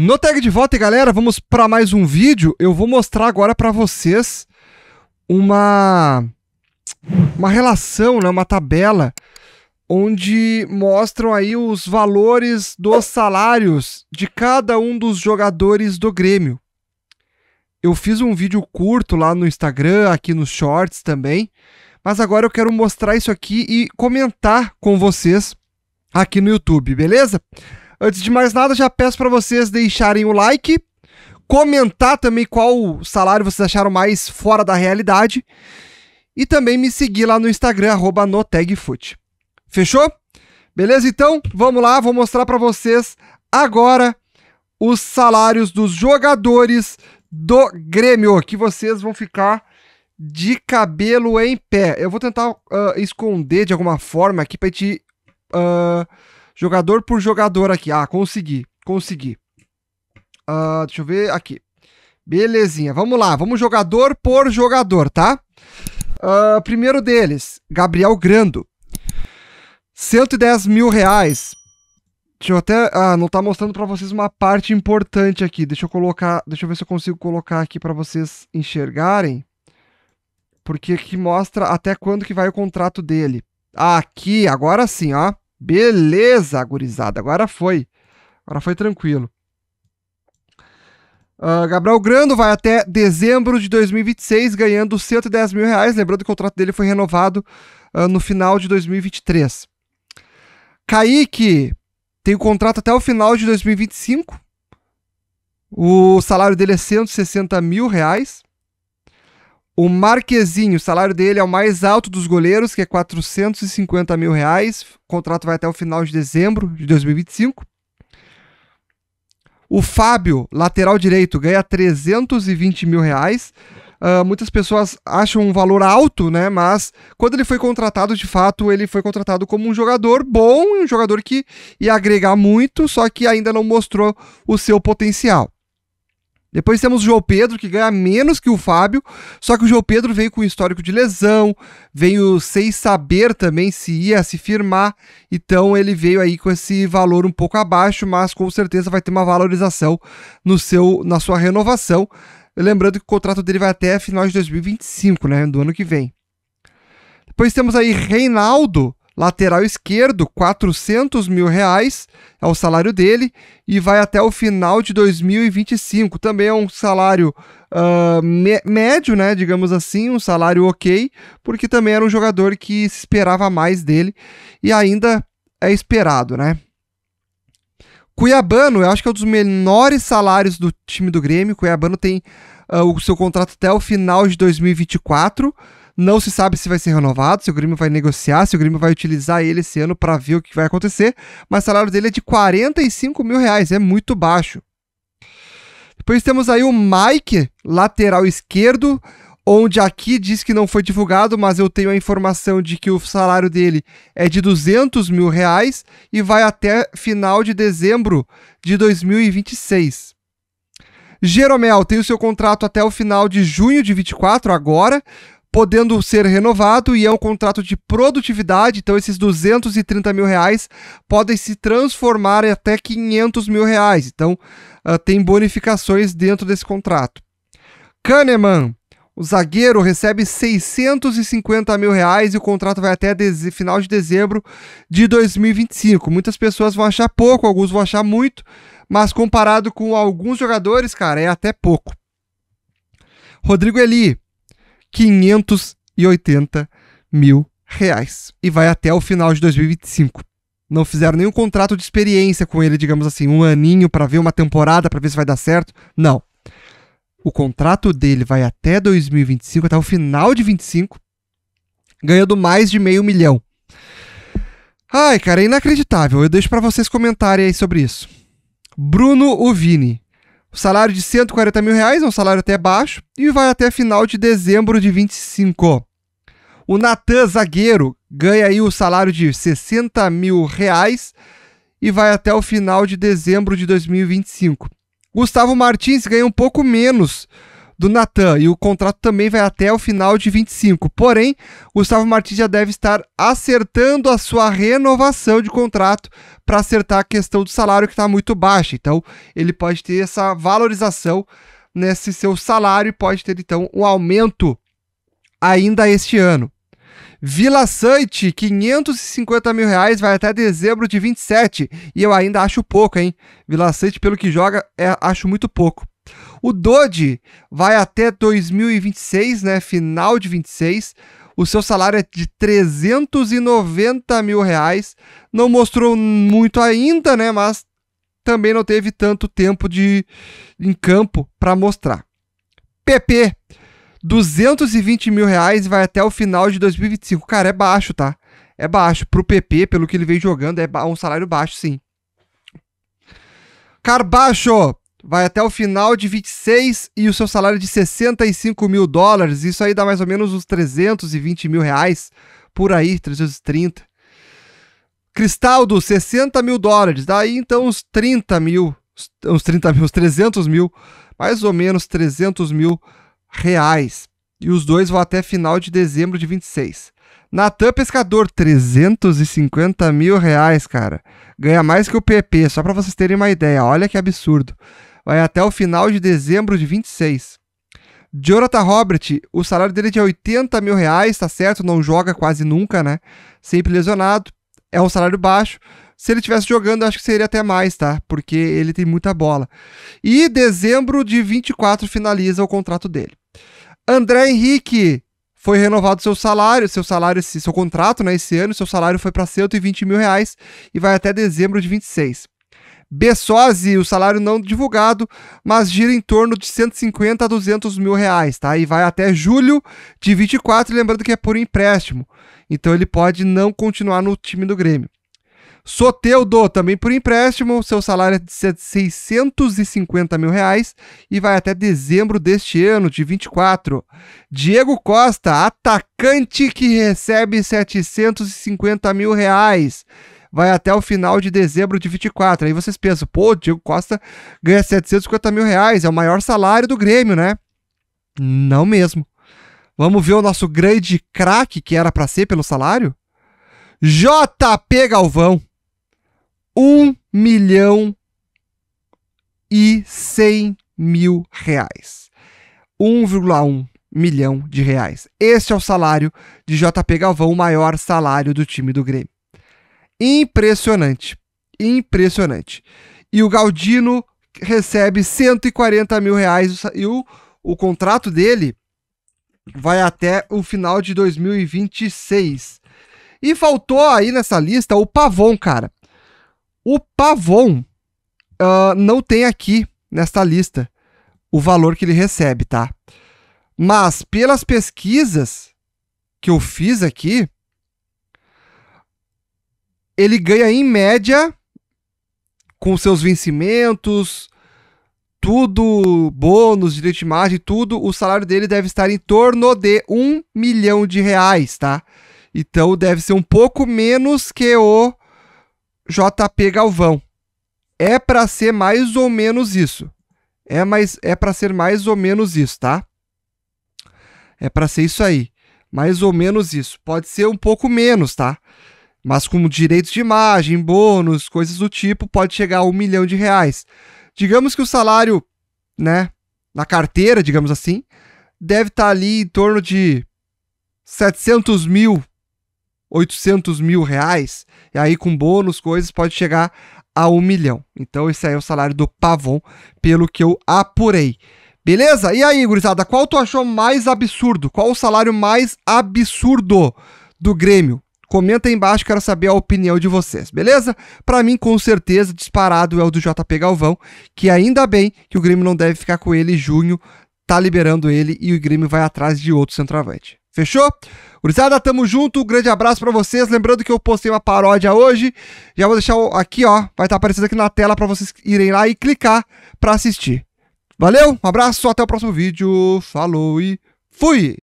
No tag de volta, galera, vamos para mais um vídeo. Eu vou mostrar agora para vocês uma uma relação, né, uma tabela onde mostram aí os valores dos salários de cada um dos jogadores do Grêmio. Eu fiz um vídeo curto lá no Instagram, aqui nos shorts também, mas agora eu quero mostrar isso aqui e comentar com vocês aqui no YouTube, beleza? Antes de mais nada, já peço para vocês deixarem o like, comentar também qual salário vocês acharam mais fora da realidade e também me seguir lá no Instagram @notagfoot. Fechou? Beleza? Então, vamos lá, vou mostrar para vocês agora os salários dos jogadores do Grêmio, que vocês vão ficar de cabelo em pé. Eu vou tentar uh, esconder de alguma forma aqui para te uh, ah, Jogador por jogador aqui. Ah, consegui, consegui. Uh, deixa eu ver aqui. Belezinha, vamos lá. Vamos jogador por jogador, tá? Uh, primeiro deles, Gabriel Grando. 110 mil reais. Deixa eu até. Ah, não tá mostrando para vocês uma parte importante aqui. Deixa eu colocar. Deixa eu ver se eu consigo colocar aqui para vocês enxergarem. Porque aqui mostra até quando que vai o contrato dele. Ah, aqui, agora sim, ó. Beleza, gurizada. Agora foi. Agora foi tranquilo. Uh, Gabriel Grando vai até dezembro de 2026 ganhando 110 mil reais. Lembrando que o contrato dele foi renovado uh, no final de 2023. Kaique tem o contrato até o final de 2025. O salário dele é 160 mil reais. O Marquezinho, o salário dele é o mais alto dos goleiros, que é 450 mil reais. O contrato vai até o final de dezembro de 2025. O Fábio, lateral direito, ganha 320 mil reais. Uh, muitas pessoas acham um valor alto, né? Mas quando ele foi contratado, de fato, ele foi contratado como um jogador bom, um jogador que ia agregar muito, só que ainda não mostrou o seu potencial. Depois temos o João Pedro, que ganha menos que o Fábio, só que o João Pedro veio com histórico de lesão, veio sem saber também se ia se firmar, então ele veio aí com esse valor um pouco abaixo, mas com certeza vai ter uma valorização no seu, na sua renovação. Lembrando que o contrato dele vai até final de 2025, né, do ano que vem. Depois temos aí Reinaldo, Lateral esquerdo, 400 mil reais é o salário dele e vai até o final de 2025. Também é um salário uh, médio, né? Digamos assim, um salário ok, porque também era um jogador que se esperava mais dele e ainda é esperado, né? Cuiabano, eu acho que é um dos menores salários do time do Grêmio. Cuiabano tem uh, o seu contrato até o final de 2024. Não se sabe se vai ser renovado, se o Grêmio vai negociar, se o Grêmio vai utilizar ele esse ano para ver o que vai acontecer. Mas o salário dele é de 45 mil reais, é muito baixo. Depois temos aí o Mike, lateral esquerdo, onde aqui diz que não foi divulgado, mas eu tenho a informação de que o salário dele é de 200 mil reais e vai até final de dezembro de 2026. Jeromel tem o seu contrato até o final de junho de 24 agora, podendo ser renovado e é um contrato de produtividade, então esses 230 mil reais podem se transformar em até 500 mil reais, então uh, tem bonificações dentro desse contrato. Kahneman, o zagueiro recebe 650 mil reais e o contrato vai até final de dezembro de 2025. Muitas pessoas vão achar pouco, alguns vão achar muito, mas comparado com alguns jogadores, cara, é até pouco. Rodrigo Eli, 580 mil reais. E vai até o final de 2025. Não fizeram nenhum contrato de experiência com ele, digamos assim, um aninho para ver uma temporada, para ver se vai dar certo. Não. O contrato dele vai até 2025, até o final de 25, ganhando mais de meio milhão. Ai, cara, é inacreditável. Eu deixo para vocês comentarem aí sobre isso. Bruno Uvini. O salário de 140 mil reais é um salário até baixo e vai até final de dezembro de 25. O Natan Zagueiro ganha aí o salário de 60 mil reais e vai até o final de dezembro de 2025. Gustavo Martins ganha um pouco menos, do Natan e o contrato também vai até o final de 25. Porém, Gustavo Martins já deve estar acertando a sua renovação de contrato para acertar a questão do salário que está muito baixa. Então, ele pode ter essa valorização nesse seu salário e pode ter então um aumento ainda este ano. Vila Sante, 550 mil reais, vai até dezembro de 27. E eu ainda acho pouco, hein? Vila Sante, pelo que joga, é, acho muito pouco. O Dodge vai até 2026, né? Final de 26. O seu salário é de 390 mil reais. Não mostrou muito ainda, né? Mas também não teve tanto tempo de em campo para mostrar. PP 220 mil reais vai até o final de 2025. Cara, é baixo, tá? É baixo. Pro PP, pelo que ele vem jogando, é um salário baixo, sim. Carbaixo, vai até o final de 26 e o seu salário é de 65 mil dólares. Isso aí dá mais ou menos uns 320 mil reais, por aí, 330. Cristaldo, 60 mil dólares. Daí então uns 30 mil, uns 30 mil, uns 300 mil, mais ou menos 300 mil reais. E os dois vão até final de dezembro de 26. Natan Pescador, 350 mil reais, cara. Ganha mais que o PP, só para vocês terem uma ideia. Olha que absurdo vai até o final de dezembro de 26. Jonathan Robert, o salário dele é de 80 mil reais, tá certo? Não joga quase nunca, né? Sempre lesionado. É um salário baixo. Se ele tivesse jogando, acho que seria até mais, tá? Porque ele tem muita bola. E dezembro de 24 finaliza o contrato dele. André Henrique foi renovado seu salário, seu salário, seu contrato, né? Esse ano, seu salário foi para 120 mil reais e vai até dezembro de 26. Bessosi, o salário não divulgado, mas gira em torno de 150 a 200 mil reais, tá? E vai até julho de 24, lembrando que é por empréstimo. Então ele pode não continuar no time do Grêmio. Soteudo, também por empréstimo, seu salário é de 650 mil reais e vai até dezembro deste ano, de 24. Diego Costa, atacante que recebe 750 mil reais vai até o final de dezembro de 24. Aí vocês pensam, pô, o Diego Costa ganha 750 mil reais, é o maior salário do Grêmio, né? Não mesmo. Vamos ver o nosso grande craque que era para ser pelo salário? JP Galvão. 1 milhão e 100 mil reais. 1,1 milhão de reais. Esse é o salário de JP Galvão, o maior salário do time do Grêmio. Impressionante. Impressionante. E o Galdino recebe 140 mil reais e o, o contrato dele vai até o final de 2026. E faltou aí nessa lista o Pavon, cara. O Pavon uh, não tem aqui nesta lista o valor que ele recebe, tá? Mas pelas pesquisas que eu fiz aqui, ele ganha em média com seus vencimentos, tudo, bônus, direito de imagem, tudo, o salário dele deve estar em torno de um milhão de reais, tá? Então deve ser um pouco menos que o JP Galvão. É para ser mais ou menos isso. É mais é para ser mais ou menos isso, tá? É para ser isso aí. Mais ou menos isso. Pode ser um pouco menos, tá? mas como direitos de imagem, bônus, coisas do tipo, pode chegar a um milhão de reais. Digamos que o salário, né, na carteira, digamos assim, deve estar tá ali em torno de 700 mil, 800 mil reais, e aí com bônus, coisas, pode chegar a um milhão. Então esse aí é o salário do Pavon, pelo que eu apurei. Beleza? E aí, gurizada, qual tu achou mais absurdo? Qual o salário mais absurdo do Grêmio? Comenta aí embaixo, quero saber a opinião de vocês, beleza? Para mim, com certeza, disparado é o do JP Galvão, que ainda bem que o Grêmio não deve ficar com ele. Junho tá liberando ele e o Grêmio vai atrás de outro centroavante. Fechou? Urizada, tamo junto. Um grande abraço para vocês. Lembrando que eu postei uma paródia hoje. Já vou deixar aqui, ó. Vai estar tá aparecendo aqui na tela para vocês irem lá e clicar para assistir. Valeu, um abraço, até o próximo vídeo. Falou e fui!